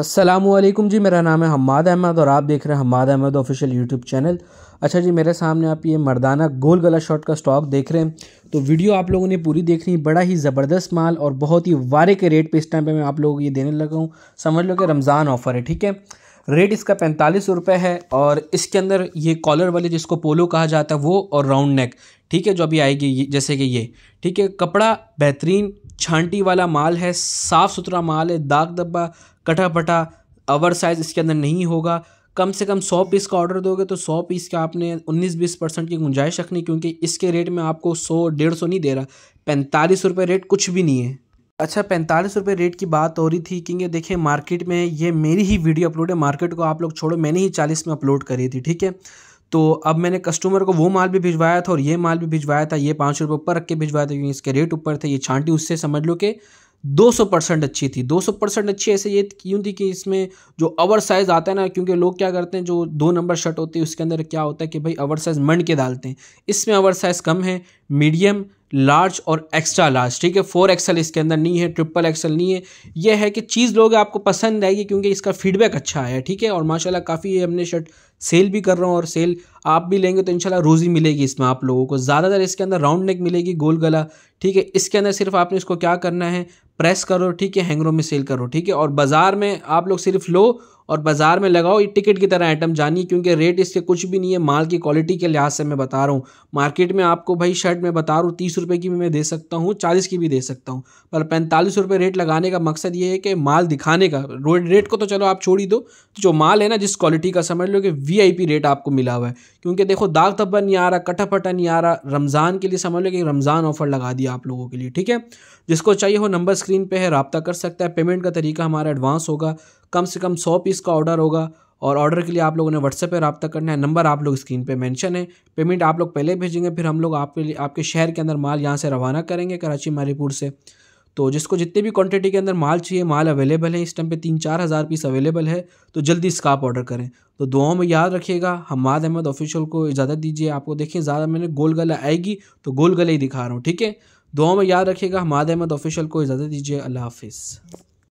असलम जी मेरा नाम है हमाद अहमद और आप देख रहे हैं Hamad Ahmad official YouTube channel अच्छा जी मेरे सामने आप ये मर्दाना गोल गला शॉट का स्टॉक देख रहे हैं तो वीडियो आप लोगों ने पूरी देखनी बड़ा ही ज़बरदस्त माल और बहुत ही वारे के रेट पे इस टाइम पे मैं आप लोगों को ये देने लगा हूँ समझ लो कि रमज़ान ऑफ़र है ठीक है रेट इसका पैंतालीस रुपये है और इसके अंदर ये कॉलर वाले जिसको पोलो कहा जाता है वो और राउंड नेक ठीक है जो अभी आएगी जैसे कि ये ठीक है कपड़ा बेहतरीन छांटी वाला माल है साफ़ सुथरा माल है दाग धब्बा कटापटा अवर साइज़ इसके अंदर नहीं होगा कम से कम सौ पीस का ऑर्डर दोगे तो सौ पीस का आपने उन्नीस बीस परसेंट की गुंजाइश रखनी क्योंकि इसके रेट में आपको सौ डेढ़ सौ नहीं दे रहा पैंतालीस रुपये रेट कुछ भी नहीं है अच्छा पैंतालीस रुपये रेट की बात हो रही थी क्योंकि देखिए मार्केट में ये मेरी ही वीडियो अपलोड है मार्केट को आप लोग छोड़ो मैंने ही चालीस में अपलोड करी थी ठीक है तो अब मैंने कस्टमर को वो माल भी भिजवाया था और ये माल भी भिजवाया था ये पाँच रुपये ऊपर रख के भिजवाया था क्योंकि इसके रेट ऊपर थे ये छांटी उससे समझ लो कि 200 परसेंट अच्छी थी 200 परसेंट अच्छी ऐसे ये क्यों थी कि इसमें जो अवर साइज़ आता है ना क्योंकि लोग क्या करते हैं जो दो नंबर शर्ट होती है उसके अंदर क्या होता है कि भाई अवर साइज़ मंड के डालते हैं इसमें अवर साइज़ कम है मीडियम लार्ज और एक्स्ट्रा लार्ज ठीक है फोर एक्सल इसके अंदर नहीं है ट्रिपल एक्सल नहीं है यह है कि चीज़ लोग आपको पसंद आएगी क्योंकि इसका फीडबैक अच्छा आया ठीक है और माशाला काफ़ी हमने शर्ट सेल भी कर रहा हूँ और सेल आप भी लेंगे तो इनशाला रोज़ी मिलेगी इसमें आप लोगों को ज़्यादातर इसके अंदर राउंड नेक मिलेगी गोल गला ठीक है इसके अंदर सिर्फ आपने इसको क्या करना है प्रेस करो ठीक है हैंगरों में सेल करो ठीक है और बाज़ार में आप लोग सिर्फ लो और बाज़ार में लगाओ ये टिकट की तरह आइटम जानिए क्योंकि रेट इसके कुछ भी नहीं है माल की क्वालिटी के लिहाज से मैं बता रहा हूँ मार्केट में आपको भाई शर्ट मैं बता रहा हूँ तीस रुपये की भी मैं दे सकता हूँ चालीस की भी दे सकता हूँ पर पैंतालीस रुपये रेट लगाने का मकसद ये है कि माल दिखाने का रेट को तो चलो आप छोड़ ही दो जो माल है ना जिस क्वालिटी का समझ लो कि वी रेट आपको मिला हुआ है क्योंकि देखो दाग धब्बा नहीं आ रहा कटाफटा नहीं आ रहा रमज़ान के लिए समझ लो कि रमज़ान ऑफर लगा दिया आप लोगों के लिए ठीक है जिसको चाहिए हो नंबर स्क्रीन पर है रबता कर सकता है पेमेंट का तरीका हमारा एडवांस होगा कम से कम सौ पीस पच्चीस का ऑर्डर होगा और ऑर्डर के लिए आप लोगों ने व्हाट्सएप पर रब्ता करना है नंबर आप लोग स्क्रीन पे मेंशन है पेमेंट आप लोग पहले भेजेंगे फिर हम लोग आपके लिए आपके शहर के अंदर माल यहाँ से रवाना करेंगे कराची मारीपुर से तो जिसको जितने भी क्वांटिटी के अंदर माल चाहिए माल अवेलेबल है इस टाइम पे तीन चार हज़ार पीस अवेलेबल है तो जल्दी इसका आप ऑर्डर करें तो दुआओं में याद रखिएगा हमाद अहमद ऑफिशियल को इजाज़त दीजिए आपको देखिए ज़्यादा मैंने गोल गला आएगी तो गोल गले ही दिखा रहा हूँ ठीक है दुआओं में याद रखिएगा हमाद अहमद ऑफिशियल को इजाज़त दीजिए अल्लाह हाफिज़